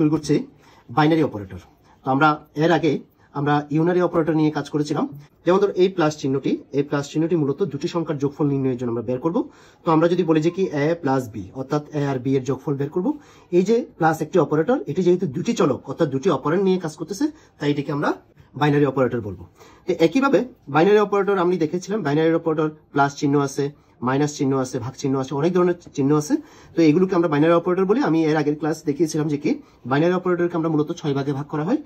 শুরু করছি binary operator তো আমরা এর আগে আমরা ইউনারি অপারেটর নিয়ে কাজ করেছিলাম যেমন ধর এই প্লাস চিহ্নটি এই প্লাস চিহ্নটি মূলত দুটি সংখ্যার যোগফল নির্ণয়ের জন্য আমরা বের করব তো আমরা যদি বলি যে কি এ প্লাস বি অর্থাৎ এ আর বি এর যোগফল বের করব এই যে প্লাস একটি অপারেটর এটি যেহেতু দুটি চলক অর্থাৎ দুটি অপারেন্ট নিয়ে কাজ করতেছে তাই এটিকে আমরা বাইনারি অপারেটর বলবো তো একইভাবে বাইনারি অপারেটর আমি দেখেছিলাম বাইনারি অপারেটর প্লাস চিহ্ন আছে মাইনাস চিহ্ন আছে ভাগ চিহ্ন আছে অনেক ধরনের চিহ্ন আছে তো এগুলোকে আমরা বাইনারি অপারেটর বলি আমি এর আগের ক্লাস দেখিয়েছিলাম যে কি বাইনারি অপারেটরকে আমরা মূলত ছয় ভাগে ভাগ করা হয়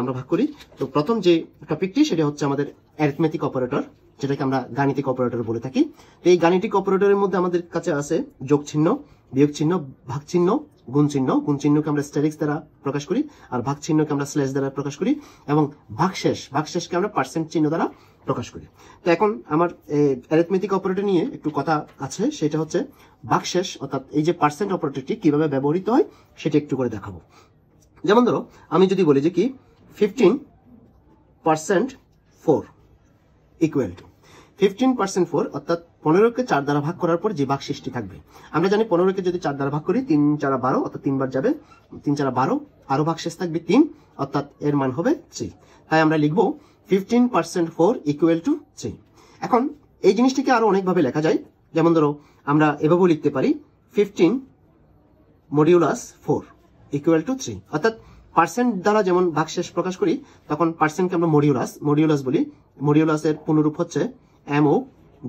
আমরা ভাগ করি তো প্রথম যে টপিকটি সেটা হচ্ছে আমাদের অ্যারিথমেটিক অপারেটর যেটাকে আমরা গাণিতিক অপারেটর বলে থাকি তো এই গাণিতিক অপারেটরের মধ্যে আমাদের কাছে আছে যোগ চিহ্ন বিয়োগ চিহ্ন ভাগ চিহ্ন গুণ চিহ্ন গুণ চিহ্নকে আমরা স্টেরিক্স দ্বারা প্রকাশ করি আর ভাগ চিহ্নকে আমরা স্ল্যাশ দ্বারা প্রকাশ করি এবং ভাগশেষ ভাগশেষকে আমরা পার্সেন্ট চিহ্ন দ্বারা প্রকাশ করি তো এখন আমার অ্যারিথমেটিক অপারেটর নিয়ে একটু কথা আছে সেটা হচ্ছে ভাগশেষ অর্থাৎ এই যে পার্সেন্ট অপারেটরটি কিভাবে ব্যবহৃত হয় সেটা একটু করে দেখাবো যেমন ধরো আমি যদি বলি যে কি fifteen percent four equal to fifteen percent four অর্থাৎ পনেরোকে চার দ্বারা ভাগ করার পর যে ভাগ সৃষ্টি থাকবে আমরা জানি পনেরোকে যদি চার দ্বারা ভাগ করি তিন চারা বারো অর্থাৎ তিনবার যাবে তিন চারা বারো আরো ভাগ শেষ থাকবে তিন অর্থাৎ এর মান হবে থ্রি তাই আমরা লিখব fifteen percent four equal to three এখন এই জিনিসটিকে আরো অনেকভাবে লেখা যায় যেমন ধরো আমরা এভাবেও লিখতে পারি fifteen modulus four equal to three অর্থাৎ পার্সেন্ট দ্বারা যেমন ভাগ শেষ প্রকাশ করি তখন পার্সেন্টকে আমরা মডিউলাস মডিউলাস বলি মডিউলাসের পুনরূপ হচ্ছে M O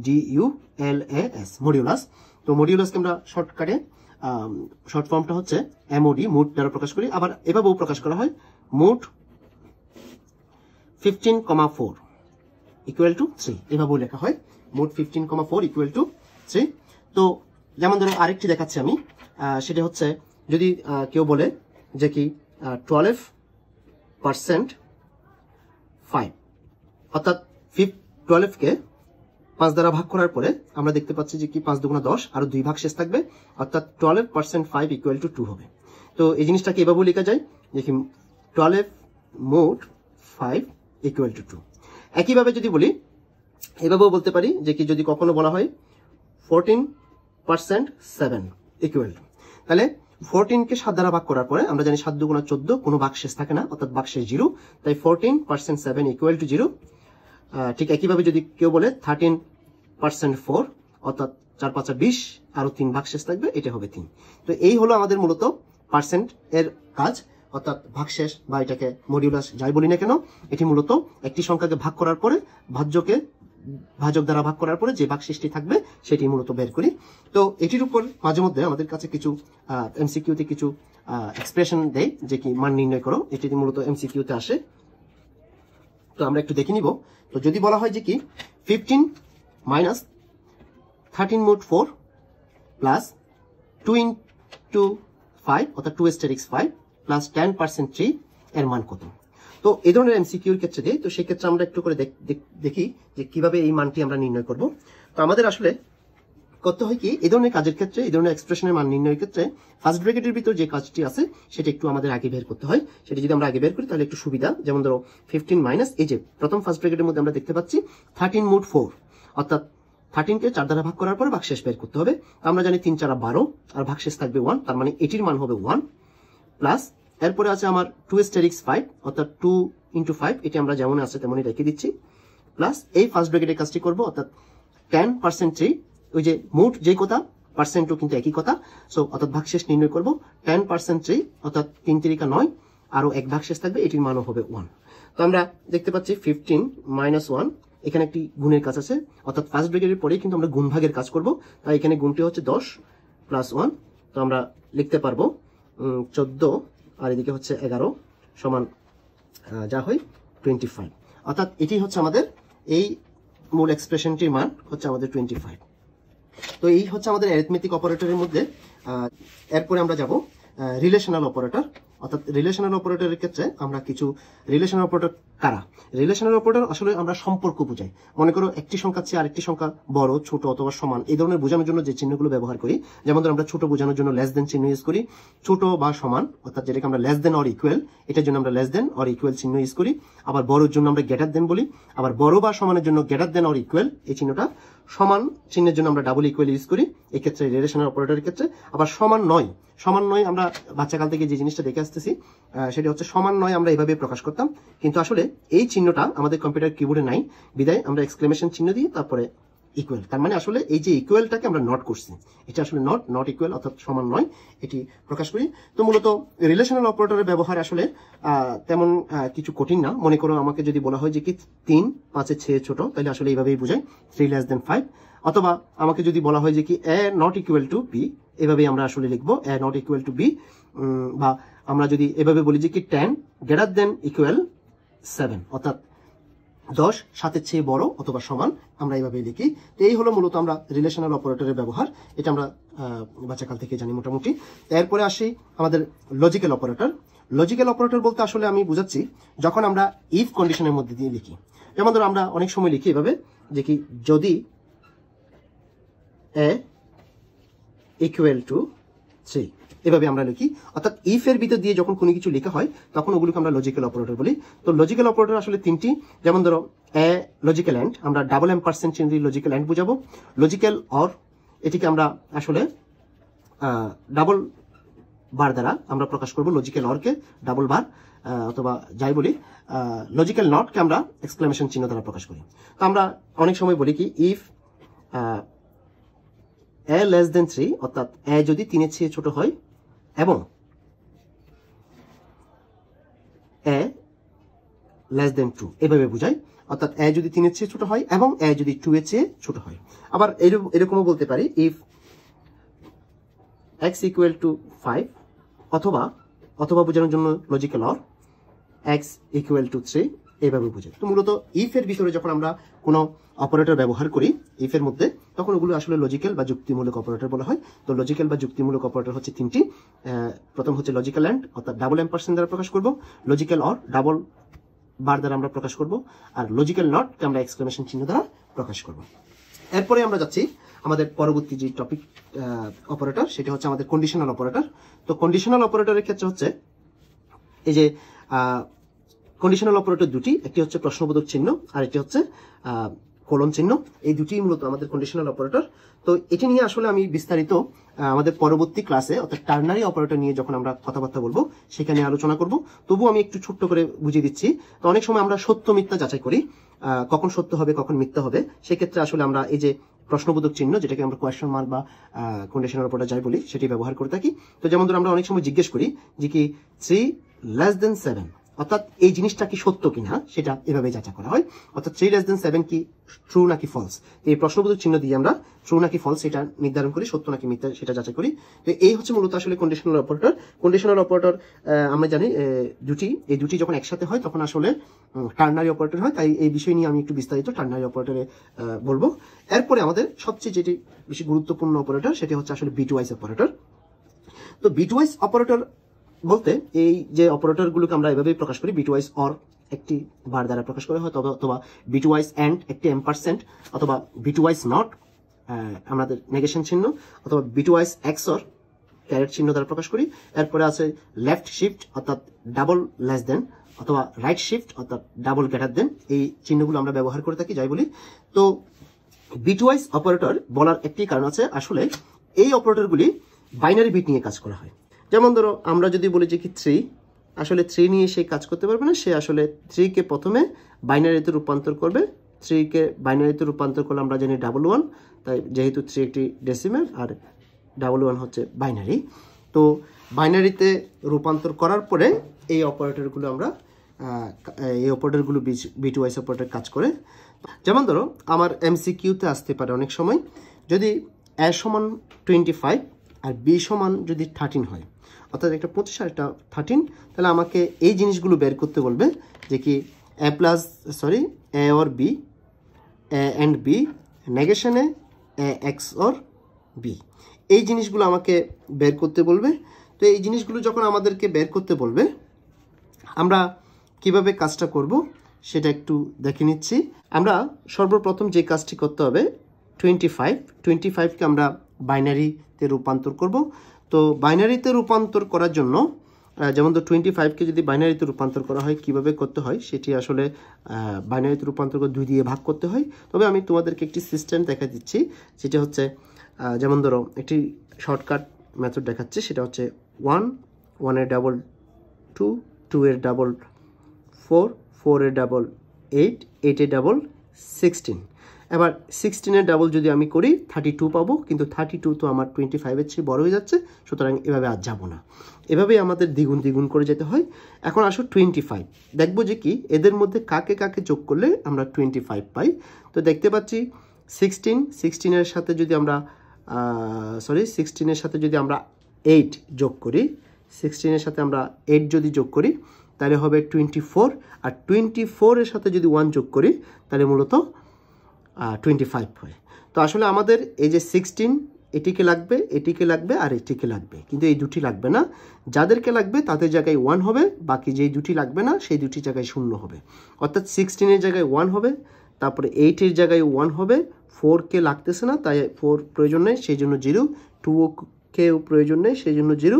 D U L A S modulus তো মডিউলাসকে আমরা শর্টকাটে শর্ট ফর্মটা হচ্ছে এমওডি মুড দ্বারা প্রকাশ করি আবার এভাবেও প্রকাশ করা হয় mod fifteen comma four equal to three এভাবেও লেখা হয় mod fifteen comma four equal to three তো যেমন ধরো আরেকটি দেখাচ্ছি আমি সেটা হচ্ছে যদি কেউ বলে যে কি টুয়েলভ পার্সেন্ট ফাইভ অর্থাৎ ফিফ টুয়েলভকে পাঁচ দ্বারা ভাগ করার পরে আমরা দেখতে পাচ্ছি যে কি পাঁচ দুগুণা দশ আর দুই ভাগ শেষ থাকবে অর্থাৎ twelve percent five equal to two হবে তো এই জিনিসটাকে এভাবেও লেখা যায় দেখি টুয়েলভ মোট ফাইভ ইকুয়াল টু টু একইভাবে যদি বলি এভাবেও বলতে পারি যে কি যদি কখনো বলা হয় fourteen percent seven equal to তাহলে ফোরটিনকে সাত দ্বারা ভাগ করার পরে আমরা জানি সাত দুগুণা চোদ্দ কোনো ভাগ শেষ থাকে না অর্থাৎ ভাগ শেষ জিরো তাই fourteen percent seven equal to zero ঠিক একইভাবে যদি কেউ বলে থার্টিন পার্সেন্ট ফোর অর্থাৎ চার পাঁচা বিশ আরো তিন ভাগশেষ থাকবে এটা হবে তিন তো এই হলো আমাদের মূলত পার্সেন্ট এর কাজ অর্থাৎ ভাগশেষ বা এটাকে মডিউলাস যাই বলি না কেন এটি মূলত একটি সংখ্যাকে ভাগ করার পরে ভাজ্যকে ভাজক দ্বারা ভাগ করার পরে যে সৃষ্টি থাকবে সেটি মূলত বের করি তো এটির উপর মাঝে মধ্যে আমাদের কাছে কিছু এমসিকিউতে কিছু এক্সপ্রেশন দেয় যে কি মান নির্ণয় করো এটি মূলত এমসিকিউতে আসে তো আমরা একটু দেখে নিব তো যদি বলা হয় যে কি fifteen minus thirteen mod four plus two two five অর্থাৎ two asterisk five plus ten percent three এর মান কত তো এই ধরনের এমসিকিউর ক্ষেত্রে দেয় তো সেক্ষেত্রে আমরা একটু করে দেখি যে কিভাবে এই মানটি আমরা নির্ণয় করব তো আমাদের আসলে করতে হয় কি এই ধরনের কাজের ক্ষেত্রে এই ধরনের এক্সপ্রেশনের মান নির্ণয়ের ক্ষেত্রে ফার্স্ট ব্র্যাকেটের ভিতর যে কাজটি আছে সেটা একটু আমাদের আগে বের করতে হয় সেটা যদি আমরা আগে বের করি তাহলে একটু সুবিধা যেমন ধরো ফিফটিন মাইনাস এই যে প্রথম ফার্স্ট ব্র্যাকেটের মধ্যে আমরা দেখতে পাচ্ছি থার্টিন মুড ফোর অর্থাৎ থার্টিনকে চার দ্বারা ভাগ করার পরে ভাগশেষ বের করতে হবে আমরা জানি তিন চারা বারো আর ভাগশেষ থাকবে ওয়ান তার মানে এটির মান হবে ওয়ান প্লাস এরপরে আছে আমার টু স্টেরিক্স ফাইভ অর্থাৎ টু ইন্টু ফাইভ এটি আমরা যেমন আছে তেমনই রেখে দিচ্ছি প্লাস এই ফার্স্ট ব্র্যাকেটের কাজটি করবো অর্থাৎ টেন পার্সেন্ট থ্রি ওই যে মোট যেই কথা পার্সেন্ট কিন্তু একই কথা সো অর্থাৎ ভাগশেষ নির্ণয় করবো টেন পার্সেন্ট থ্রি অর্থাৎ তিন তিরিকা নয় আরও এক ভাগশেষ থাকবে এটির মানও হবে ওয়ান তো আমরা দেখতে পাচ্ছি ফিফটিন মাইনাস ওয়ান এখানে একটি গুণের কাজ আছে অর্থাৎ ফার্স্ট ব্রেকেটের পরেই কিন্তু আমরা গুণভাগের কাজ করব তাই এখানে গুণটি হচ্ছে দশ প্লাস ওয়ান তো আমরা লিখতে পারবো চোদ্দ আর এদিকে হচ্ছে এগারো সমান যা হয় টোয়েন্টি ফাইভ অর্থাৎ এটি হচ্ছে আমাদের এই মূল এক্সপ্রেশনটির মান হচ্ছে আমাদের টোয়েন্টি ফাইভ তো এই হচ্ছে আমাদের অ্যারিথমেটিক অপারেটরের মধ্যে এরপরে আমরা যাব রিলেশনাল অপারেটর অর্থাৎ রিলেশনাল অপারেটরের ক্ষেত্রে আমরা কিছু রিলেশনাল অপারেটর কারা রিলেশনাল অপারেটর আসলে আমরা সম্পর্ক বুঝাই মনে করো একটি সংখ্যা চেয়ে আরেকটি সংখ্যা বড় ছোট অথবা সমান এই ধরনের বোঝানোর জন্য যে চিহ্নগুলো ব্যবহার করি যেমন ধর আমরা ছোট বোঝানোর জন্য লেস দেন চিহ্ন ইউজ করি ছোট বা সমান অর্থাৎ যেটাকে আমরা লেস দেন অর ইকুয়াল এটার জন্য আমরা লেস দেন অর ইকুয়াল চিহ্ন ইউজ করি আবার বড়োর জন্য আমরা গেটার দেন বলি আবার বড় বা সমানের জন্য গেটার দেন অর ইকুয়াল এই চিহ্নটা সমান চিহ্নের জন্য আমরা ডাবল ইকুয়াল ইউজ করি এক্ষেত্রে রিলেশনের অপারেটরের ক্ষেত্রে আবার সমান নয় সমান নয় আমরা বাচ্চাকাল থেকে যে জিনিসটা দেখে আসতেছি সেটা হচ্ছে সমান নয় আমরা এভাবে প্রকাশ করতাম কিন্তু আসলে এই চিহ্নটা আমাদের কম্পিউটার কিবোর্ডে নাই বিদায় আমরা এক্সক্লেমেশন চিহ্ন দিই তারপরে ইকুয়াল তার মানে আসলে এই যে ইকুয়ালটাকে আমরা নট করছি এটা আসলে নট নট ইকুয়াল অর্থাৎ সমান নয় এটি প্রকাশ করি তো মূলত রিলেশনাল অপারেটরের ব্যবহার আসলে তেমন কিছু কঠিন না মনে করো আমাকে যদি বলা হয় যে কি তিন পাঁচে ছে ছোট তাহলে আসলে এইভাবেই বোঝায় থ্রি লেস দেন ফাইভ অথবা আমাকে যদি বলা হয় যে কি A not equal to B এভাবেই আমরা আসলে লিখবো A not equal to B বা আমরা যদি এভাবে বলি যে কি ten greater than equal seven অর্থাৎ দশ সাতের চেয়ে বড় অথবা সমান আমরা এইভাবে লিখি তো এই হলো মূলত আমরা রিলেশনাল অপারেটরের ব্যবহার এটা আমরা বাচ্চাকাল থেকে জানি মোটামুটি এরপরে আসি আমাদের লজিক্যাল অপারেটর লজিক্যাল অপারেটর বলতে আসলে আমি বুঝাচ্ছি যখন আমরা ইফ কন্ডিশনের মধ্যে দিয়ে লিখি যেমন ধরো আমরা অনেক সময় লিখি এভাবে যে কি যদি এ ইকুয়াল টু থ্রি এভাবে আমরা লিখি অর্থাৎ ইফ এর ভিতর দিয়ে যখন কোনো কিছু লেখা হয় তখন ওগুলোকে আমরা লজিক্যাল অপারেটর বলি তো লজিক্যাল অপারেটর আসলে তিনটি যেমন ধরো এ লজিক্যাল অ্যান্ড আমরা ডাবল এম পার্সেন্ট চিহ্ন দিয়ে লজিক্যাল অ্যান্ড বোঝাবো লজিক্যাল অর এটিকে আমরা আসলে ডাবল বার দ্বারা আমরা প্রকাশ করব লজিক্যাল অরকে ডাবল বার অথবা যাই বলি লজিক্যাল নটকে আমরা এক্সক্লামেশন চিহ্ন দ্বারা প্রকাশ করি তো আমরা অনেক সময় বলি কি if A less than three অর্থাৎ এ যদি তিনের চেয়ে ছোট হয় এবং হ্যাঁ, এ লেস দেন টু এভাবে বোঝায় অর্থাৎ এ যদি তিনের চেয়ে ছোট হয় এবং এ যদি টু এর চেয়ে ছোট হয় আবার এরকমও বলতে পারি if X equal to five অথবা অথবা বোঝানোর জন্য logical or X equal to three এইভাবে বুঝে তো মূলত ইফের ভিতরে যখন আমরা কোনো অপারেটর ব্যবহার করি ইফের মধ্যে তখন ওগুলো আসলে লজিক্যাল বা যুক্তিমূলক অপারেটর বলা হয় তো লজিক্যাল বা যুক্তিমূলক অপারেটর হচ্ছে তিনটি প্রথম হচ্ছে লজিক্যাল অ্যান্ড অর্থাৎ ডাবল অ্যাম্পারসেন্ট দ্বারা প্রকাশ করব লজিক্যাল অর ডাবল বার দ্বারা আমরা প্রকাশ করব আর লজিক্যাল নটকে আমরা এক্সক্লেমেশন চিহ্ন দ্বারা প্রকাশ করব এরপরে আমরা যাচ্ছি আমাদের পরবর্তী যে টপিক অপারেটর সেটা হচ্ছে আমাদের কন্ডিশনাল অপারেটর তো কন্ডিশনাল অপারেটরের ক্ষেত্রে হচ্ছে এই যে কন্ডিশনাল অপারেটর দুটি একটি হচ্ছে প্রশ্নবোধক চিহ্ন আর একটি হচ্ছে কলম চিহ্ন এই দুটি মূলত আমাদের কন্ডিশনাল অপারেটর তো এটি নিয়ে আসলে আমি বিস্তারিত আমাদের পরবর্তী ক্লাসে অর্থাৎ টার্নারি অপারেটর নিয়ে যখন আমরা কথাবার্তা বলবো সেখানে আলোচনা করব তবু আমি একটু ছোট্ট করে বুঝিয়ে দিচ্ছি তো অনেক সময় আমরা সত্য মিথ্যা যাচাই করি কখন সত্য হবে কখন মিথ্যা হবে সেক্ষেত্রে আসলে আমরা এই যে প্রশ্নবোধক চিহ্ন যেটাকে আমরা কোয়েশ্চন মার্ক বা কন্ডিশনাল অপারেটর যাই বলি সেটি ব্যবহার করে থাকি তো যেমন ধরো আমরা অনেক সময় জিজ্ঞেস করি যে কি থ্রি লেস দেন সেভেন অর্থাৎ এই জিনিসটা কি সত্য কিনা সেটা এভাবে যাচাই করা হয় অর্থাৎ থ্রি লেস দেন সেভেন কি ট্রু নাকি ফলস এই প্রশ্নবোধক চিহ্ন দিয়ে আমরা ট্রু নাকি ফলস সেটা নির্ধারণ করি সত্য নাকি মিথ্যা সেটা যাচাই করি তো এই হচ্ছে মূলত আসলে কন্ডিশনাল অপারেটর কন্ডিশনাল অপারেটর আমরা জানি দুটি এই দুটি যখন একসাথে হয় তখন আসলে টার্নারি অপারেটর হয় তাই এই বিষয় নিয়ে আমি একটু বিস্তারিত টার্নারি অপারেটরে বলবো এরপরে আমাদের সবচেয়ে যেটি বেশি গুরুত্বপূর্ণ অপারেটর সেটি হচ্ছে আসলে বিটওয়াইজ অপারেটর তো বিটওয়াইজ অপারেটর বলতে এই যে অপারেটরগুলোকে আমরা এভাবেই প্রকাশ করি ওয়াইজ অর একটি বার দ্বারা প্রকাশ করা হয় অথবা অথবা ওয়াইজ অ্যান্ড একটি এম্পারসেন্ট অথবা ওয়াইজ নট আমাদের নেগেশন চিহ্ন অথবা এক্স অর ক্যারেট চিহ্ন দ্বারা প্রকাশ করি এরপরে আছে লেফট শিফট অর্থাৎ ডাবল লেস দেন অথবা রাইট শিফট অর্থাৎ ডাবল গ্রেটার দেন এই চিহ্নগুলো আমরা ব্যবহার করে থাকি যাই বলি তো ওয়াইজ অপারেটর বলার একটি কারণ আছে আসলে এই অপারেটরগুলি বাইনারি বিট নিয়ে কাজ করা হয় যেমন ধরো আমরা যদি বলি যে কি থ্রি আসলে থ্রি নিয়ে সে কাজ করতে পারবে না সে আসলে থ্রিকে প্রথমে বাইনারিতে রূপান্তর করবে থ্রিকে বাইনারিতে রূপান্তর করলে আমরা জানি ডাবল ওয়ান তাই যেহেতু থ্রি একটি ডেসিমেল আর ডাবল ওয়ান হচ্ছে বাইনারি তো বাইনারিতে রূপান্তর করার পরে এই অপারেটরগুলো আমরা এই অপারেটরগুলো বিটু ওয়াইস অপারেটর কাজ করে যেমন ধরো আমার এমসিকিউতে আসতে পারে অনেক সময় যদি এ সমান টোয়েন্টি ফাইভ আর বি সমান যদি থার্টিন হয় অর্থাৎ একটা পঁচিশ আর একটা থার্টিন তাহলে আমাকে এই জিনিসগুলো বের করতে বলবে যে কি A plus sorry A or B A and B নেগেশনে এ এক্স অর বি এই জিনিসগুলো আমাকে বের করতে বলবে তো এই জিনিসগুলো যখন আমাদেরকে বের করতে বলবে আমরা কিভাবে কাজটা করব সেটা একটু দেখে নিচ্ছি আমরা সর্বপ্রথম যে কাজটি করতে হবে টোয়েন্টি ফাইভ টোয়েন্টি ফাইভকে আমরা বাইনারিতে রূপান্তর করব তো বাইনারিতে রূপান্তর করার জন্য যেমন তো টোয়েন্টি ফাইভকে যদি বাইনারিতে রূপান্তর করা হয় কিভাবে করতে হয় সেটি আসলে বাইনারিতে রূপান্তর করে দুই দিয়ে ভাগ করতে হয় তবে আমি তোমাদেরকে একটি সিস্টেম দেখা দিচ্ছি যেটা হচ্ছে যেমন ধরো একটি শর্টকাট ম্যাথড দেখাচ্ছে সেটা হচ্ছে ওয়ান ওয়ানের ডাবল টু টু এর ডাবল ফোর ফোর এর ডাবল এইট এইটের ডাবল সিক্সটিন এবার সিক্সটিনের ডাবল যদি আমি করি থার্টি টু পাবো কিন্তু থার্টি টু তো আমার টোয়েন্টি ফাইভের চেয়ে বড় হয়ে যাচ্ছে সুতরাং এভাবে আর যাবো না এভাবেই আমাদের দ্বিগুণ দ্বিগুণ করে যেতে হয় এখন আসো টোয়েন্টি ফাইভ দেখবো যে কি এদের মধ্যে কাকে কাকে যোগ করলে আমরা টোয়েন্টি ফাইভ পাই তো দেখতে পাচ্ছি সিক্সটিন সিক্সটিনের সাথে যদি আমরা সরি সিক্সটিনের সাথে যদি আমরা এইট যোগ করি সিক্সটিনের সাথে আমরা এইট যদি যোগ করি তাহলে হবে টোয়েন্টি ফোর আর টোয়েন্টি ফোরের সাথে যদি ওয়ান যোগ করি তাহলে মূলত টোয়েন্টি ফাইভ হয় তো আসলে আমাদের এই যে সিক্সটিন এটিকে লাগবে এটিকে লাগবে আর এটিকে লাগবে কিন্তু এই দুটি লাগবে না যাদেরকে লাগবে তাদের জায়গায় ওয়ান হবে বাকি যেই দুটি লাগবে না সেই দুটি জায়গায় শূন্য হবে অর্থাৎ সিক্সটিনের জায়গায় ওয়ান হবে তারপরে এইটের জায়গায় ওয়ান হবে ফোরকে লাগতেছে না তাই ফোর প্রয়োজন নেই সেই জন্য জিরো টু কেও প্রয়োজন নেই সেই জন্য জিরো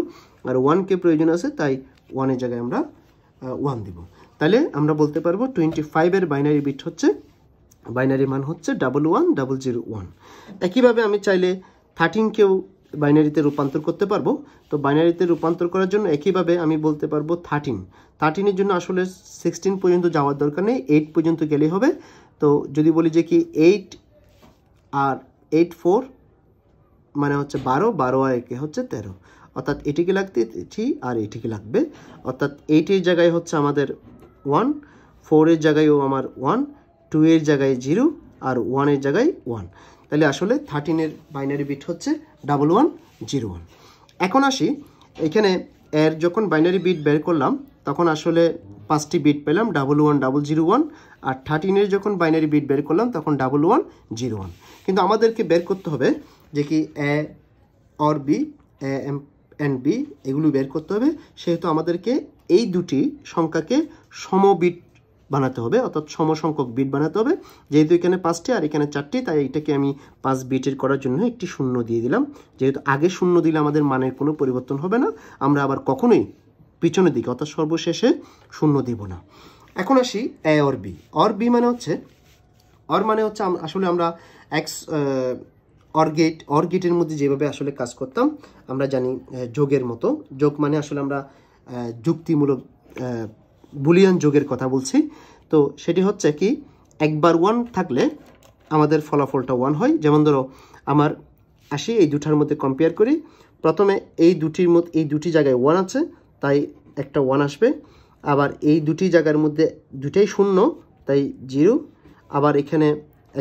আর ওয়ানকে প্রয়োজন আছে তাই ওয়ানের জায়গায় আমরা ওয়ান দিব তাহলে আমরা বলতে পারবো টোয়েন্টি ফাইভের বাইনারি বিট হচ্ছে বাইনারি মান হচ্ছে double one double zero one একইভাবে আমি চাইলে থার্টিনকেও বাইনারিতে রূপান্তর করতে পারবো তো বাইনারিতে রূপান্তর করার জন্য একইভাবে আমি বলতে পারবো থার্টিন থার্টিনের জন্য আসলে সিক্সটিন পর্যন্ত যাওয়ার দরকার নেই এইট পর্যন্ত গেলেই হবে তো যদি বলি যে কি এইট আর এইট ফোর মানে হচ্ছে বারো বারো আর একে হচ্ছে তেরো অর্থাৎ এটিকে লাগতে এটি আর এটিকে লাগবে অর্থাৎ এইটের জায়গায় হচ্ছে আমাদের ওয়ান ফোরের জায়গায়ও আমার ওয়ান টু এর জায়গায় জিরো আর ওয়ানের জায়গায় ওয়ান তাহলে আসলে থার্টিনের বাইনারি বিট হচ্ছে ডাবল ওয়ান জিরো ওয়ান এখন আসি এখানে এর যখন বাইনারি বিট বের করলাম তখন আসলে পাঁচটি বিট পেলাম double one double zero one আর থার্টিনের যখন বাইনারি বিট বের করলাম তখন ডাবল ওয়ান জিরো ওয়ান কিন্তু আমাদেরকে বের করতে হবে যে কি A or B A M and B এগুলো বের করতে হবে সেহেতু আমাদেরকে এই দুটি সংখ্যাকে সমবিট বানাতে হবে অর্থাৎ সমসংখ্যক বিট বানাতে হবে যেহেতু এখানে পাঁচটি আর এখানে চারটি তাই এটাকে আমি পাঁচ বিটের করার জন্য একটি শূন্য দিয়ে দিলাম যেহেতু আগে শূন্য দিলে আমাদের মানের কোনো পরিবর্তন হবে না আমরা আবার কখনোই পিছনের দিকে অর্থাৎ সর্বশেষে শূন্য দিব না এখন আসি A or B or B মানে হচ্ছে অর মানে হচ্ছে আসলে আমরা এক্স অর্গেট অর্গেটের মধ্যে যেভাবে আসলে কাজ করতাম আমরা জানি যোগের মতো যোগ মানে আসলে আমরা যুক্তিমূলক বুলিয়ান যোগের কথা বলছি তো সেটি হচ্ছে কি একবার ওয়ান থাকলে আমাদের ফলাফলটা ওয়ান হয় যেমন ধরো আমার আসি এই দুটার মধ্যে কম্পেয়ার করি প্রথমে এই দুটির মধ্যে এই দুটি জায়গায় ওয়ান আছে তাই একটা ওয়ান আসবে আবার এই দুটি জায়গার মধ্যে দুটাই শূন্য তাই জিরো আবার এখানে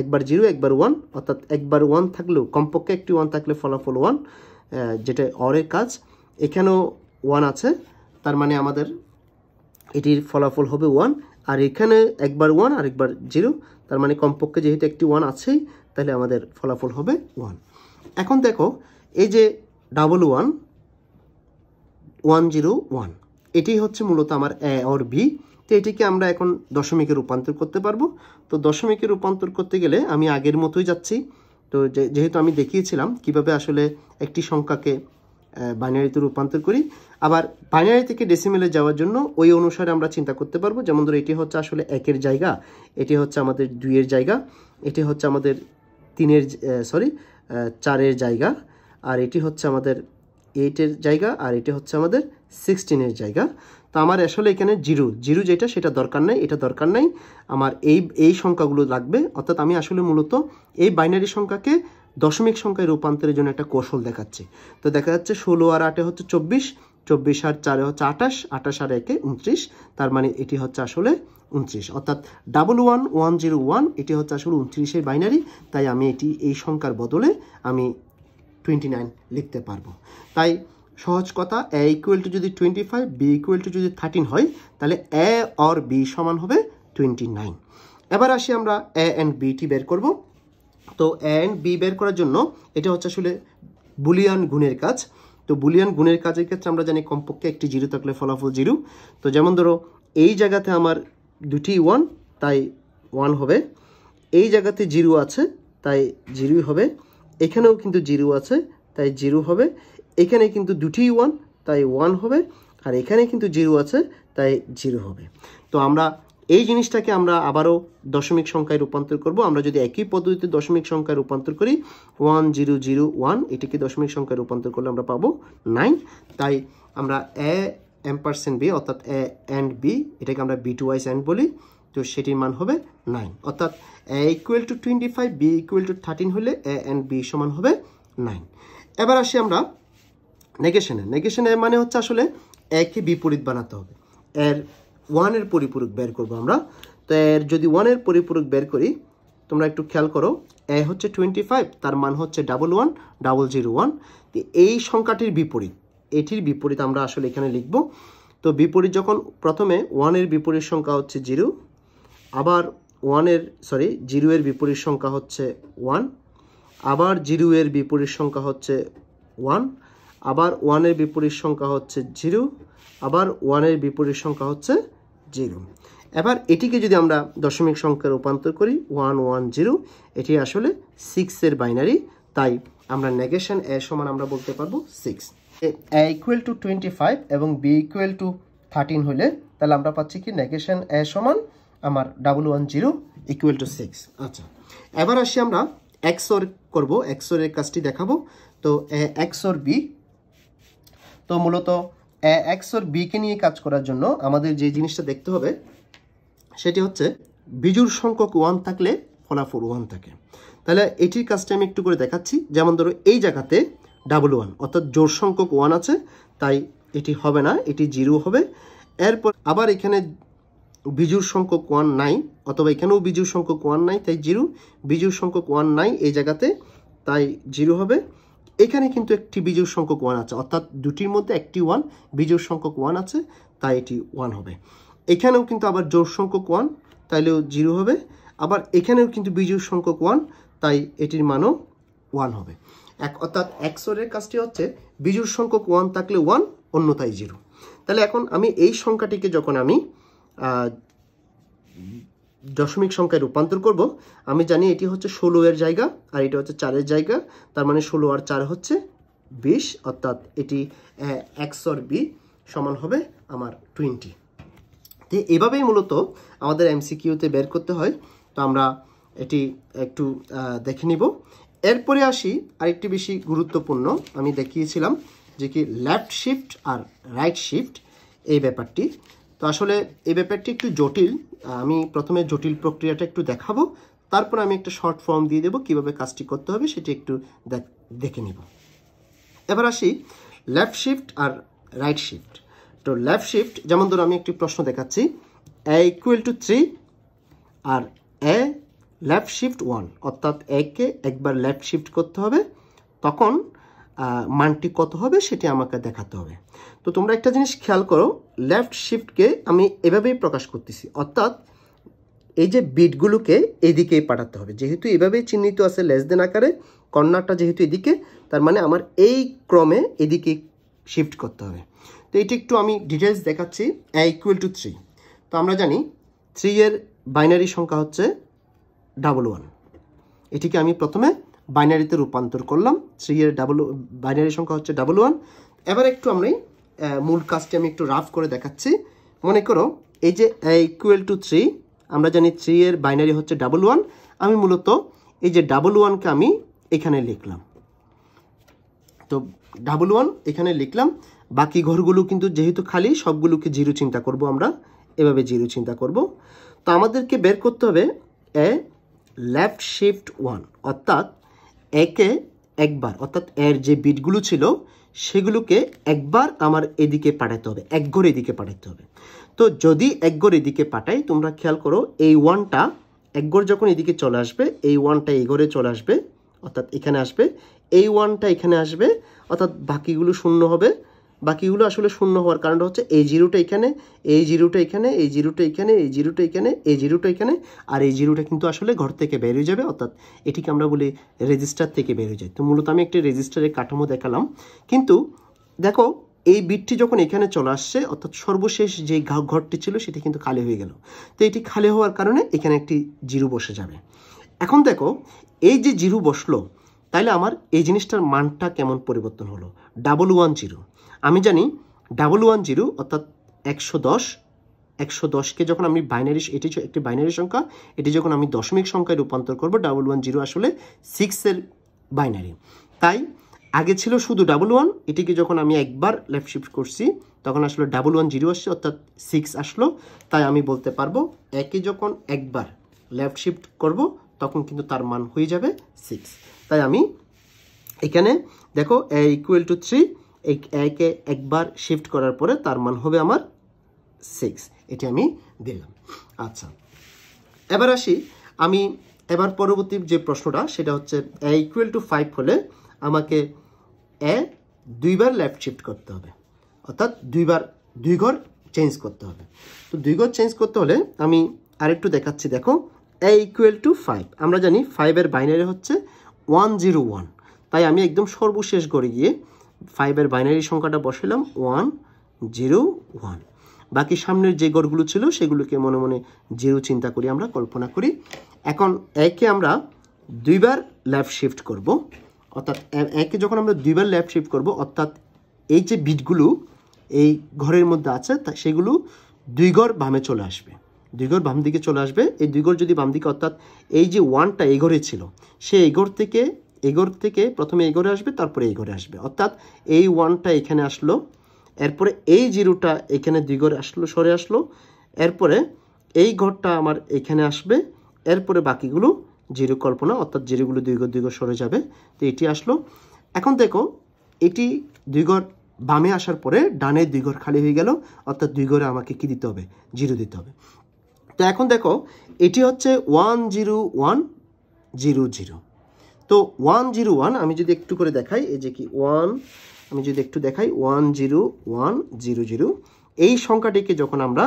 একবার জিরো একবার ওয়ান অর্থাৎ একবার ওয়ান থাকলেও কমপক্ষে একটি ওয়ান থাকলে ফলাফল ওয়ান যেটা অরের কাজ এখানেও ওয়ান আছে তার মানে আমাদের এটির ফলাফল হবে ওয়ান আর এখানে একবার ওয়ান আর একবার জিরো তার মানে কমপক্ষে যেহেতু একটি ওয়ান আছেই তাহলে আমাদের ফলাফল হবে ওয়ান এখন দেখো এই যে double one one zero one এটি হচ্ছে মূলত আমার এ অর বি তো এটিকে আমরা এখন দশমিকে রূপান্তর করতে পারবো তো দশমিকে রূপান্তর করতে গেলে আমি আগের মতোই যাচ্ছি তো যেহেতু আমি দেখিয়েছিলাম কিভাবে আসলে একটি সংখ্যাকে বাইনারিতে রূপান্তর করি আবার বাইনারি থেকে ডেসিমেলে যাওয়ার জন্য ওই অনুসারে আমরা চিন্তা করতে পারবো যেমন ধরো এটি হচ্ছে আসলে একের জায়গা এটি হচ্ছে আমাদের দুইয়ের জায়গা এটি হচ্ছে আমাদের তিনের সরি চারের জায়গা আর এটি হচ্ছে আমাদের এইটের জায়গা আর এটি হচ্ছে আমাদের সিক্সটিনের জায়গা তো আমার আসলে এখানে জিরো জিরো যেটা সেটা দরকার নাই এটা দরকার নাই আমার এই এই সংখ্যাগুলো লাগবে অর্থাৎ আমি আসলে মূলত এই বাইনারি সংখ্যাকে দশমিক সংখ্যায় রূপান্তরের জন্য একটা কৌশল দেখাচ্ছে তো দেখা যাচ্ছে ষোলো আর আটে হচ্ছে চব্বিশ চব্বিশ আর চারে হচ্ছে আঠাশ আঠাশ আর একে উনত্রিশ তার মানে এটি হচ্ছে আসলে উনত্রিশ অর্থাৎ double one one zero one এটি হচ্ছে আসলে উনত্রিশের বাইনারি তাই আমি এটি এই সংখ্যার বদলে আমি টোয়েন্টি নাইন লিখতে পারবো তাই সহজ কথা এ ইকুয়াল টু যদি twenty five B equal to যদি থার্টিন হয় তাহলে এ অর বি সমান হবে টোয়েন্টি নাইন এবার আসি আমরা এ অ্যান্ড বিটি বের করবো তো অ্যান্ড বি বের করার জন্য এটা হচ্ছে আসলে বুলিয়ান গুণের কাজ তো বুলিয়ান গুণের কাজের ক্ষেত্রে আমরা জানি কমপক্ষে একটি জিরো থাকলে ফলাফল জিরো তো যেমন ধরো এই জায়গাতে আমার দুটি ওয়ান তাই ওয়ান হবে এই জায়গাতে জিরো আছে তাই জিরোই হবে এখানেও কিন্তু জিরো আছে তাই জিরো হবে এখানে কিন্তু দুটি ওয়ান তাই ওয়ান হবে আর এখানে কিন্তু জিরো আছে তাই জিরো হবে তো আমরা এই জিনিসটাকে আমরা আবারও দশমিক সংখ্যায় রূপান্তর করব আমরা যদি একই পদ্ধতিতে দশমিক সংখ্যায় রূপান্তর করি ওয়ান জিরো জিরো ওয়ান এটিকে দশমিক সংখ্যায় রূপান্তর করলে আমরা পাবো নাইন তাই আমরা এ এম পার্সেন্ট বি অর্থাৎ এ অ্যান্ড বি এটাকে আমরা বি টু ওয়াইস অ্যান্ড বলি তো সেটির মান হবে নাইন অর্থাৎ A equal to twenty five B equal to thirteen হলে এ অ্যান্ড বি সমান হবে নাইন এবার আসি আমরা নেগেশনে নেগেশনে মানে হচ্ছে আসলে একে বিপরীত বানাতে হবে এর ওয়ানের পরিপূরক বের করব আমরা তো এর যদি ওয়ানের পরিপূরক বের করি তোমরা একটু খেয়াল করো এ হচ্ছে টোয়েন্টি ফাইভ তার মান হচ্ছে double one double zero one তো এই সংখ্যাটির বিপরীত এটির বিপরীত আমরা আসলে এখানে লিখব তো বিপরীত যখন প্রথমে ওয়ানের বিপরীত সংখ্যা হচ্ছে জিরো আবার ওয়ানের সরি জিরো এর বিপরীত সংখ্যা হচ্ছে ওয়ান আবার জিরো এর বিপরীত সংখ্যা হচ্ছে ওয়ান আবার ওয়ানের বিপরীত সংখ্যা হচ্ছে জিরো আবার ওয়ানের বিপরীত সংখ্যা হচ্ছে জিরো এবার এটিকে যদি আমরা দশমিক সংখ্যা রূপান্তর করি ওয়ান ওয়ান জিরো এটি আসলে সিক্সের বাইনারি তাই আমরা নেগেশন এ সমান আমরা বলতে পারবো six A equal to twenty five এবং বি ইকুয়াল টু থার্টিন হলে তাহলে আমরা পাচ্ছি কি নেগেশন এ সমান আমার double one zero equal to six আচ্ছা এবার আসি আমরা এক্সর করব এক্সরের কাজটি দেখাবো তো এক্সর বি তো মূলত এক্স ওর বিকে নিয়ে কাজ করার জন্য আমাদের যে জিনিসটা দেখতে হবে সেটি হচ্ছে বিজুর সংখ্যক ওয়ান থাকলে ফলাফল ওয়ান থাকে তাহলে এটির কাজটা আমি একটু করে দেখাচ্ছি যেমন ধরো এই জায়গাতে ডাবল ওয়ান অর্থাৎ জোর সংখ্যক ওয়ান আছে তাই এটি হবে না এটি জিরো হবে এরপর আবার এখানে বিজুর সংখ্যক ওয়ান নাই অথবা এখানেও বিজুর সংখ্যক ওয়ান নাই তাই জিরো বিজুর সংখ্যক ওয়ান নাই এই জায়গাতে তাই জিরো হবে এখানে কিন্তু একটি বিজোড় সংখ্যক ওয়ান আছে অর্থাৎ দুটির মধ্যে একটি ওয়ান বিজোড় সংখ্যক ওয়ান আছে তাই এটি ওয়ান হবে এখানেও কিন্তু আবার জোর সংখ্যক ওয়ান তাইলেও জিরো হবে আবার এখানেও কিন্তু বিজোড় সংখ্যক ওয়ান তাই এটির মানও ওয়ান হবে এক অর্থাৎ একশোরের কাজটি হচ্ছে বিজোড় সংখ্যক ওয়ান থাকলে ওয়ান অন্যতায় জিরো তাহলে এখন আমি এই সংখ্যাটিকে যখন আমি দশমিক সংখ্যায় রূপান্তর করব আমি জানি এটি হচ্ছে ষোলো এর জায়গা আর এটা হচ্ছে চারের জায়গা তার মানে ষোলো আর চার হচ্ছে বিশ অর্থাৎ এটি একশর বি সমান হবে আমার টোয়েন্টি তো এভাবেই মূলত আমাদের এমসিকিউতে বের করতে হয় তো আমরা এটি একটু দেখে নিব এরপরে আসি আরেকটি বেশি গুরুত্বপূর্ণ আমি দেখিয়েছিলাম যে কি লেফট শিফট আর রাইট শিফট এই ব্যাপারটি তো আসলে এই ব্যাপারটি একটু জটিল আমি প্রথমে জটিল প্রক্রিয়াটা একটু দেখাবো তারপর আমি একটা শর্ট ফর্ম দিয়ে দেবো কিভাবে কাজটি করতে হবে সেটি একটু দেখে নিব এবার আসি লেফট শিফট আর রাইট শিফট তো লেফট শিফট যেমন ধরো আমি একটি প্রশ্ন দেখাচ্ছি এ ইকুয়াল টু থ্রি আর এ লেফট শিফট ওয়ান অর্থাৎ একে একবার লেফট শিফট করতে হবে তখন মানটি কত হবে সেটি আমাকে দেখাতে হবে তো তোমরা একটা জিনিস খেয়াল করো লেফট শিফটকে আমি এভাবেই প্রকাশ করতেছি অর্থাৎ এই যে বিটগুলোকে এদিকেই পাঠাতে হবে যেহেতু এভাবেই চিহ্নিত আছে লেস দেন আকারে কর্নারটা যেহেতু এদিকে তার মানে আমার এই ক্রমে এদিকে শিফট করতে হবে তো এটি একটু আমি ডিটেলস দেখাচ্ছি এ ইকুয়াল টু থ্রি তো আমরা জানি থ্রি এর বাইনারি সংখ্যা হচ্ছে ডাবল ওয়ান এটিকে আমি প্রথমে বাইনারিতে রূপান্তর করলাম থ্রি এর ডাবল বাইনারি সংখ্যা হচ্ছে ডাবল ওয়ান এবার একটু আমি মূল কাজটি আমি একটু রাফ করে দেখাচ্ছি মনে করো এই যে ইকুয়েল টু থ্রি আমরা জানি থ্রি এর বাইনারি হচ্ছে ডাবল ওয়ান আমি মূলত এই যে ডাবল ওয়ানকে আমি এখানে লিখলাম তো ডাবল ওয়ান এখানে লিখলাম বাকি ঘরগুলো কিন্তু যেহেতু খালি সবগুলোকে জিরো চিন্তা করব আমরা এভাবে জিরো চিন্তা করব তো আমাদেরকে বের করতে হবে এ লেফট শিফট ওয়ান অর্থাৎ একে একবার অর্থাৎ এর যে বিটগুলো ছিল সেগুলোকে একবার আমার এদিকে পাঠাতে হবে এক এদিকে পাঠাতে হবে তো যদি এক এদিকে পাঠাই তোমরা খেয়াল করো এই ওয়ানটা এক ঘর যখন এদিকে চলে আসবে এই ওয়ানটা এই ঘরে চলে আসবে অর্থাৎ এখানে আসবে এই ওয়ানটা এখানে আসবে অর্থাৎ বাকিগুলো শূন্য হবে বাকিগুলো আসলে শূন্য হওয়ার কারণটা হচ্ছে এই জিরোটা এখানে এই জিরোটা এখানে এই জিরোটা এখানে এই জিরোটা এখানে এই জিরোটা এখানে আর এই জিরোটা কিন্তু আসলে ঘর থেকে বেরিয়ে যাবে অর্থাৎ এটিকে আমরা বলি রেজিস্টার থেকে বেরিয়ে যায় তো মূলত আমি একটি রেজিস্টারের কাঠামো দেখালাম কিন্তু দেখো এই বিটটি যখন এখানে চলে আসছে অর্থাৎ সর্বশেষ যে ঘরটি ছিল সেটি কিন্তু খালি হয়ে গেল তো এটি খালি হওয়ার কারণে এখানে একটি জিরো বসে যাবে এখন দেখো এই যে জিরো বসলো তাইলে আমার এই জিনিসটার মানটা কেমন পরিবর্তন হলো ডাবল ওয়ান জিরো আমি জানি ডাবল ওয়ান জিরো অর্থাৎ একশো দশ একশো দশকে যখন আমি বাইনারি এটি একটি বাইনারি সংখ্যা এটি যখন আমি দশমিক সংখ্যায় রূপান্তর করব ডাবল ওয়ান জিরো আসলে সিক্সের বাইনারি তাই আগে ছিল শুধু ডাবল ওয়ান এটিকে যখন আমি একবার লেফট শিফট করছি তখন আসলে ডাবল ওয়ান জিরো আসছে অর্থাৎ সিক্স আসলো তাই আমি বলতে পারবো একে যখন একবার লেফট শিফট করব তখন কিন্তু তার মান হয়ে যাবে সিক্স তাই আমি এখানে দেখো এ ইকুয়াল টু থ্রি এক একে একবার শিফট করার পরে তার মান হবে আমার সিক্স এটি আমি দিলাম আচ্ছা এবার আসি আমি এবার পরবর্তী যে প্রশ্নটা সেটা হচ্ছে এ ইকুয়াল টু ফাইভ হলে আমাকে এ দুইবার লেফট শিফট করতে হবে অর্থাৎ দুইবার দুই ঘর চেঞ্জ করতে হবে তো দুই ঘর চেঞ্জ করতে হলে আমি আরেকটু দেখাচ্ছি দেখো এ ইকুয়াল টু ফাইভ আমরা জানি ফাইভের বাইনারি হচ্ছে ওয়ান জিরো ওয়ান তাই আমি একদম সর্বশেষ গড়ে গিয়ে ফাইভের বাইনারি সংখ্যাটা বসালাম ওয়ান জিরো ওয়ান বাকি সামনের যে গড়গুলো ছিল সেগুলোকে মনে মনে জিরো চিন্তা করি আমরা কল্পনা করি এখন একে আমরা দুইবার লেফট শিফট করব অর্থাৎ একে যখন আমরা দুইবার লেফট শিফট করব অর্থাৎ এই যে বিটগুলো এই ঘরের মধ্যে আছে তা সেগুলো দুই ঘর বামে চলে আসবে দুই ঘর বাম দিকে চলে আসবে এই দুই ঘর যদি বাম দিকে অর্থাৎ এই যে ওয়ানটা এই ঘরে ছিল সে এই ঘর থেকে এগোর থেকে প্রথমে এই ঘরে আসবে তারপরে এই ঘরে আসবে অর্থাৎ এই ওয়ানটা এখানে আসলো এরপরে এই জিরোটা এখানে দুই ঘরে আসলো সরে আসলো এরপরে এই ঘরটা আমার এখানে আসবে এরপরে বাকিগুলো জিরো কল্পনা অর্থাৎ জিরোগুলো দুই ঘর দুই ঘর সরে যাবে তো এটি আসলো এখন দেখো এটি দুই ঘর বামে আসার পরে ডানে দুই ঘর খালি হয়ে গেল অর্থাৎ দুই ঘরে আমাকে কি দিতে হবে জিরো দিতে হবে তো এখন দেখো এটি হচ্ছে one zero one zero zero তো ওয়ান জিরো ওয়ান আমি যদি একটু করে দেখাই এই যে কি ওয়ান আমি যদি একটু দেখাই one zero one zero zero এই সংখ্যাটিকে যখন আমরা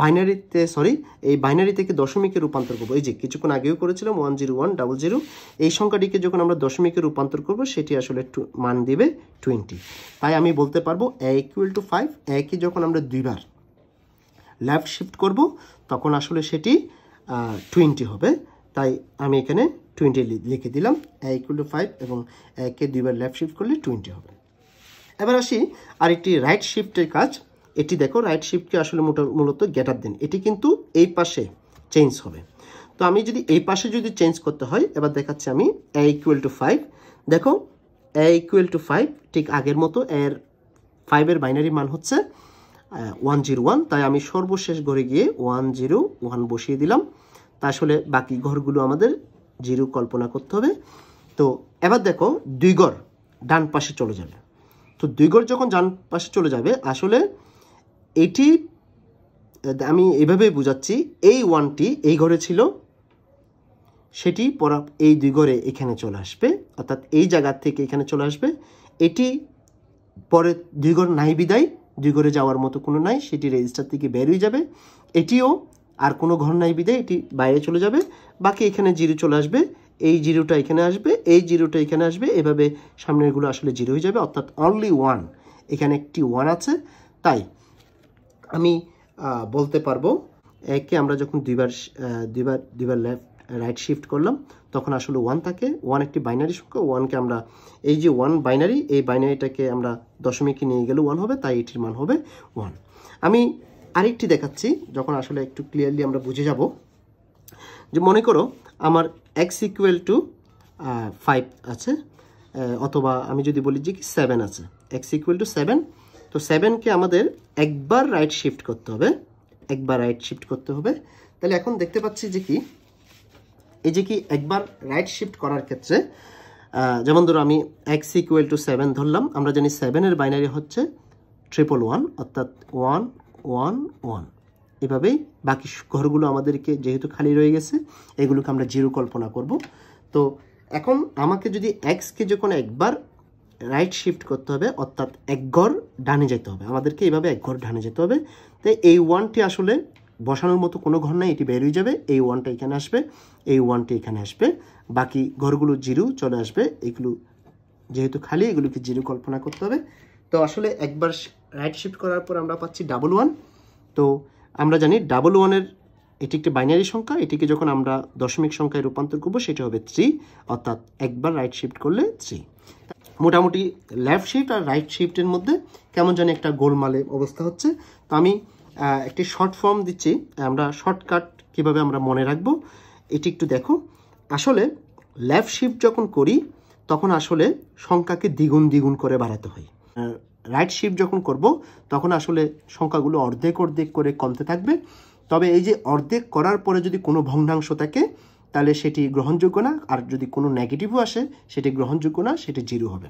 বাইনারিতে সরি এই বাইনারি থেকে দশমিকে রূপান্তর করবো এই যে কিছুক্ষণ আগেও করেছিলাম one zero one double zero এই সংখ্যাটিকে যখন আমরা দশমিকে রূপান্তর করব সেটি আসলে মান দিবে টোয়েন্টি তাই আমি বলতে পারবো এ ইকুয়াল টু ফাইভ একই যখন আমরা দুইবার লেফট শিফট করব তখন আসলে সেটি টোয়েন্টি হবে তাই আমি এখানে টোয়েন্টি লিখে দিলাম এ ইকুয়াল টু ফাইভ এবং একে দুইবার লেফট শিফট করলে টোয়েন্টি হবে এবার আসি আর একটি রাইট শিফটের কাজ এটি দেখো রাইট শিফটকে আসলে মোটা মূলত গেট আপ দেন এটি কিন্তু এই পাশে চেঞ্জ হবে তো আমি যদি এই পাশে যদি চেঞ্জ করতে হয় এবার দেখাচ্ছি আমি এ ইকুয়াল টু ফাইভ দেখো এ ইকুয়াল টু ফাইভ ঠিক আগের মতো এর ফাইভের বাইনারি মান হচ্ছে ওয়ান জিরো ওয়ান তাই আমি সর্বশেষ ঘরে গিয়ে ওয়ান জিরো ওয়ান বসিয়ে দিলাম আসলে বাকি ঘরগুলো আমাদের জিরো কল্পনা করতে হবে তো এবার দেখো দুই ঘর ডান পাশে চলে যাবে তো দুই ঘর যখন ডান পাশে চলে যাবে আসলে এটি আমি এভাবে বুঝাচ্ছি এই ওয়ানটি এই ঘরে ছিল সেটি পরা এই দুই ঘরে এখানে চলে আসবে অর্থাৎ এই জায়গার থেকে এখানে চলে আসবে এটি পরে দুই ঘর নাই বিদায় দুই ঘরে যাওয়ার মতো কোনো নাই সেটি রেজিস্টার থেকে বের হয়ে যাবে এটিও আর কোনো ঘর নাই বিদে এটি বাইরে চলে যাবে বাকি এখানে জিরো চলে আসবে এই জিরোটা এখানে আসবে এই জিরোটা এখানে আসবে এভাবে সামনেরগুলো আসলে জিরো হয়ে যাবে অর্থাৎ অনলি ওয়ান এখানে একটি ওয়ান আছে তাই আমি বলতে পারবো একে আমরা যখন দুইবার দুইবার দুইবার লেফট রাইট শিফট করলাম তখন আসলে ওয়ান থাকে ওয়ান একটি বাইনারি সংখ্যা ওয়ানকে আমরা এই যে ওয়ান বাইনারি এই বাইনারিটাকে আমরা দশমিকে নিয়ে গেলে ওয়ান হবে তাই এটির মান হবে ওয়ান আমি আরেকটি দেখাচ্ছি যখন আসলে একটু ক্লিয়ারলি আমরা বুঝে যাব যে মনে করো আমার এক্স ইকুয়াল টু ফাইভ আছে অথবা আমি যদি বলি যে কি সেভেন আছে এক্স ইকুয়াল টু সেভেন তো সেভেনকে আমাদের একবার রাইট শিফট করতে হবে একবার রাইট শিফট করতে হবে তাহলে এখন দেখতে পাচ্ছি যে কি এই যে কি একবার রাইট শিফট করার ক্ষেত্রে যেমন ধরো আমি এক্স ইকুয়াল টু সেভেন ধরলাম আমরা জানি সেভেনের বাইনারি হচ্ছে ট্রিপল ওয়ান অর্থাৎ ওয়ান ওয়ান ওয়ান এভাবেই বাকি ঘরগুলো আমাদেরকে যেহেতু খালি রয়ে গেছে এগুলোকে আমরা জিরো কল্পনা করব তো এখন আমাকে যদি এক্সকে যখন একবার রাইট শিফট করতে হবে অর্থাৎ এক ঘর ডানে যেতে হবে আমাদেরকে এইভাবে এক ঘর ডানে যেতে হবে তো এই ওয়ানটি আসলে বসানোর মতো কোনো ঘর নাই এটি বেরিয়ে যাবে এই ওয়ানটা এখানে আসবে এই ওয়ানটি এখানে আসবে বাকি ঘরগুলো জিরো চলে আসবে এগুলো যেহেতু খালি এগুলোকে জিরো কল্পনা করতে হবে তো আসলে একবার রাইট শিফট করার পর আমরা পাচ্ছি ডাবল ওয়ান তো আমরা জানি ডাবল ওয়ানের এটি একটি বাইনারি সংখ্যা এটিকে যখন আমরা দশমিক সংখ্যায় রূপান্তর করবো সেটা হবে থ্রি অর্থাৎ একবার রাইট শিফট করলে থ্রি মোটামুটি লেফট শিফট আর রাইট শিফটের মধ্যে কেমন জানি একটা গোলমালে অবস্থা হচ্ছে তো আমি একটি শর্ট ফর্ম দিচ্ছি আমরা শর্টকাট কিভাবে আমরা মনে রাখব এটি একটু দেখো আসলে লেফট শিফট যখন করি তখন আসলে সংখ্যাকে দ্বিগুণ দ্বিগুণ করে বাড়াতে হয় রাইট শিফট যখন করব তখন আসলে সংখ্যাগুলো অর্ধেক অর্ধেক করে কমতে থাকবে তবে এই যে অর্ধেক করার পরে যদি কোনো ভগ্নাংশ থাকে তাহলে সেটি গ্রহণযোগ্য না আর যদি কোনো নেগেটিভও আসে সেটি গ্রহণযোগ্য না সেটি জিরো হবে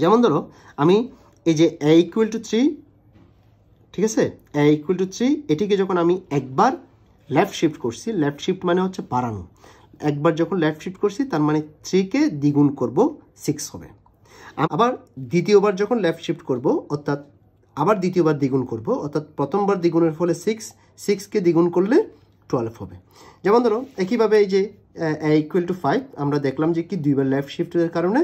যেমন ধরো আমি এই যে এ ইকুয়াল টু থ্রি ঠিক আছে এ ইকুয়াল টু থ্রি এটিকে যখন আমি একবার লেফট শিফট করছি লেফট শিফট মানে হচ্ছে বাড়ানো একবার যখন লেফট শিফট করছি তার মানে থ্রিকে দ্বিগুণ করব সিক্স হবে আবার দ্বিতীয়বার যখন লেফট শিফট করব অর্থাৎ আবার দ্বিতীয়বার দ্বিগুণ করব অর্থাৎ প্রথমবার দ্বিগুণের ফলে সিক্স সিক্সকে দ্বিগুণ করলে টুয়েলভ হবে যেমন ধরো একইভাবে এই যে ইকুয়াল টু ফাইভ আমরা দেখলাম যে কি দুইবার লেফট শিফটের কারণে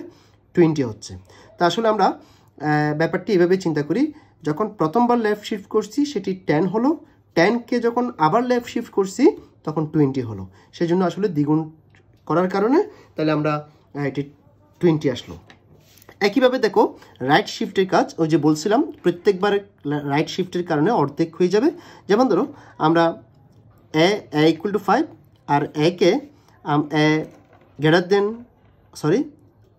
টোয়েন্টি হচ্ছে তা আসলে আমরা ব্যাপারটি এভাবে চিন্তা করি যখন প্রথমবার লেফট শিফট করছি সেটি টেন হলো টেনকে যখন আবার লেফট শিফট করছি তখন টোয়েন্টি হলো সেই জন্য আসলে দ্বিগুণ করার কারণে তাহলে আমরা এটি টোয়েন্টি আসলো একইভাবে দেখো রাইট শিফটের কাজ ওই যে বলছিলাম প্রত্যেকবার রাইট শিফটের কারণে অর্ধেক হয়ে যাবে যেমন ধরো আমরা A A equal to five আর একে A greater than sorry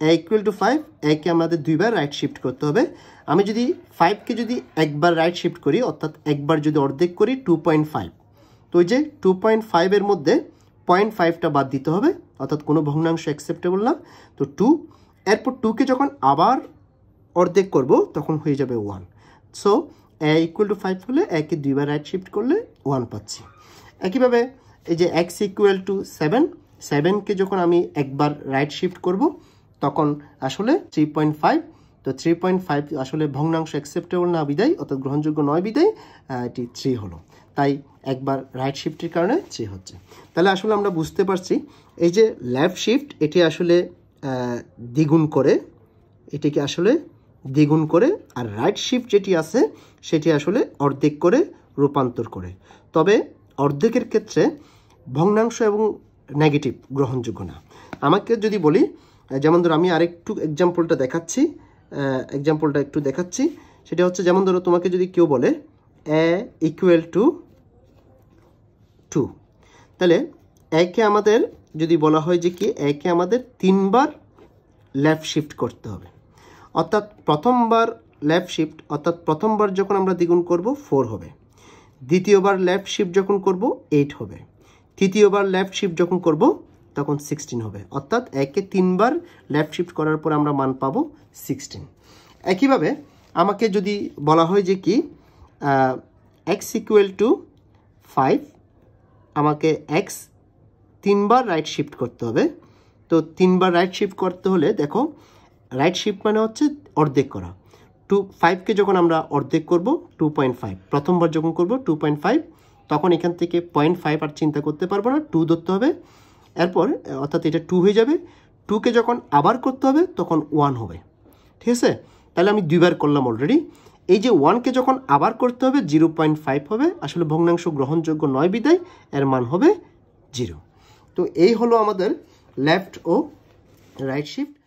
A equal to five একে আমাদের দুইবার রাইট শিফট করতে হবে আমি যদি ফাইভকে যদি একবার রাইট শিফট করি অর্থাৎ একবার যদি অর্ধেক করি টু পয়েন্ট ফাইভ তো ওই যে টু পয়েন্ট ফাইভের মধ্যে পয়েন্ট ফাইভটা বাদ দিতে হবে অর্থাৎ কোনো ভগ্নাংশ অ্যাকসেপ্টেবল না তো টু এরপর টুকে যখন আবার অর্ধেক করব তখন হয়ে যাবে one so A equal to five হলে একে দুইবার রাইট শিফট করলে ওয়ান পাচ্ছি একইভাবে এই যে এক্স ইকুয়াল টু সেভেন সেভেনকে যখন আমি একবার রাইট শিফট করব তখন আসলে থ্রি পয়েন্ট ফাইভ তো থ্রি পয়েন্ট ফাইভ আসলে ভগ্নাংশ অ্যাকসেপ্টেবল না বিদায় অর্থাৎ গ্রহণযোগ্য নয় বিদায় এটি থ্রি হলো তাই একবার রাইট শিফটের কারণে থ্রি হচ্ছে তাহলে আসলে আমরা বুঝতে পারছি এই যে লেফট শিফট এটি আসলে দ্বিগুণ করে এটিকে আসলে দ্বিগুণ করে আর রাইট শিফট যেটি আছে সেটি আসলে অর্ধেক করে রূপান্তর করে তবে অর্ধেকের ক্ষেত্রে ভগ্নাংশ এবং নেগেটিভ গ্রহণযোগ্য না আমাকে যদি বলি যেমন ধরো আমি আরেকটু এক্সাম্পলটা দেখাচ্ছি এক্সাম্পলটা একটু দেখাচ্ছি সেটা হচ্ছে যেমন ধরো তোমাকে যদি কেউ বলে এ ইকুয়াল টু টু তাহলে একে আমাদের যদি বলা হয় যে কি একে আমাদের তিনবার লেফট শিফট করতে হবে অর্থাৎ প্রথমবার লেফট শিফট অর্থাৎ প্রথমবার যখন আমরা দ্বিগুণ করব ফোর হবে দ্বিতীয়বার লেফট শিফট যখন করব এইট হবে তৃতীয়বার লেফট শিফট যখন করব তখন সিক্সটিন হবে অর্থাৎ একে তিনবার লেফট শিফট করার পর আমরা মান পাবো সিক্সটিন একইভাবে আমাকে যদি বলা হয় যে কি এক্স ইকুয়াল টু ফাইভ আমাকে এক্স তিনবার রাইট শিফট করতে হবে তো তিনবার রাইট শিফট করতে হলে দেখো রাইট শিফট মানে হচ্ছে অর্ধেক করা টু ফাইভকে যখন আমরা অর্ধেক করব টু পয়েন্ট ফাইভ প্রথমবার যখন করব টু পয়েন্ট ফাইভ তখন এখান থেকে পয়েন্ট ফাইভ আর চিন্তা করতে পারবো না টু ধরতে হবে এরপর অর্থাৎ এটা টু হয়ে যাবে টুকে যখন আবার করতে হবে তখন ওয়ান হবে ঠিক আছে তাহলে আমি দুইবার করলাম অলরেডি এই যে ওয়ানকে যখন আবার করতে হবে জিরো পয়েন্ট ফাইভ হবে আসলে ভগ্নাংশ গ্রহণযোগ্য নয় বিদায় এর মান হবে জিরো তো এই হলো আমাদের লেফট ও রাইট শিফট